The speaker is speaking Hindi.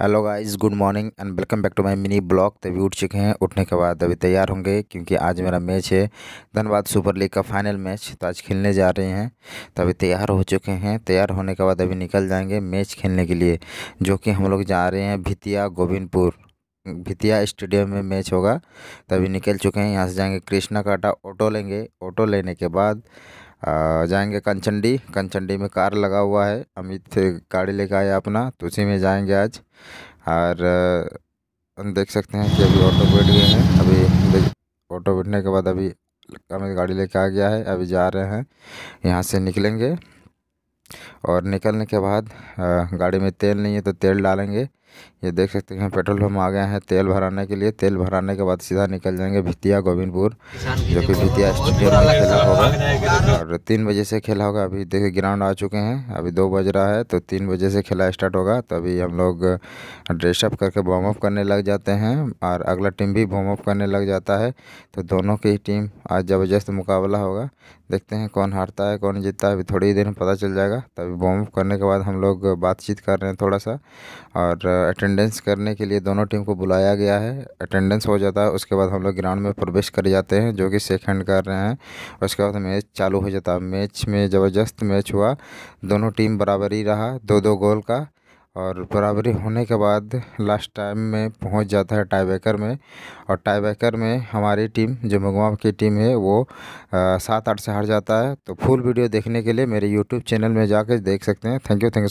hello guys good morning and welcome back to my mini blog तभी उठ चुके हैं उठने के बाद अभी तैयार होंगे क्योंकि आज मेरा मैच है धनबाद सुपर लीग का फाइनल मैच तो आज खेलने जा रहे हैं तो अभी तैयार हो चुके हैं तैयार होने के बाद अभी निकल जाएंगे मैच खेलने के लिए जो कि हम लोग जा रहे हैं भितिया गोविंदपुर भितिया स्टेडियम में मैच होगा तभी तो निकल चुके हैं यहाँ से जाएंगे कृष्णा काटा ऑटो लेंगे ऑटो लेने के बाद जाएंगे कंचनडी कंचनडी में कार लगा हुआ है अमित गाड़ी लेकर आया अपना तो उसी में जाएंगे आज और देख सकते हैं कि अभी ऑटो बैठ गए हैं अभी ऑटो बैठने के बाद अभी अमित गाड़ी लेकर आ गया है अभी जा रहे हैं यहाँ से निकलेंगे और निकलने के बाद गाड़ी में तेल नहीं है तो तेल डालेंगे ये देख सकते हैं पेट्रोल पम्प आ गया है तेल भराने के लिए तेल भराने के बाद सीधा निकल जाएंगे भितिया गोविंदपुर जो कि भितिया स्टेडियम में खेला होगा और तीन बजे से खेला होगा अभी देखिए ग्राउंड आ चुके हैं अभी दो बज रहा है तो तीन बजे से खेला स्टार्ट होगा तभी हम लोग ड्रेसअप करके वार्म अप करने लग जाते हैं और अगला टीम भी वार्म अप करने लग जाता है तो दोनों की टीम आज ज़बरदस्त मुकाबला होगा देखते हैं कौन हारता है कौन जीतता है अभी थोड़ी ही देर में पता चल जाएगा तभी वार्म अप करने के बाद हम लोग बातचीत कर रहे हैं थोड़ा सा और अटेंडेंस करने के लिए दोनों टीम को बुलाया गया है अटेंडेंस हो जाता है उसके बाद हम लोग ग्राउंड में प्रवेश कर जाते हैं जो कि सेकंड कर रहे हैं उसके बाद मैच चालू हो जाता है मैच में ज़बरदस्त मैच हुआ दोनों टीम बराबरी रहा दो दो गोल का और बराबरी होने के बाद लास्ट टाइम में पहुंच जाता है टाई ब्रेकर में और टाई ब्रेकर में हमारी टीम जो मगवा की टीम है वो सात आठ से हार जाता है तो फुल वीडियो देखने के लिए मेरे यूट्यूब चैनल में जाकर देख सकते हैं थैंक यू थैंक यू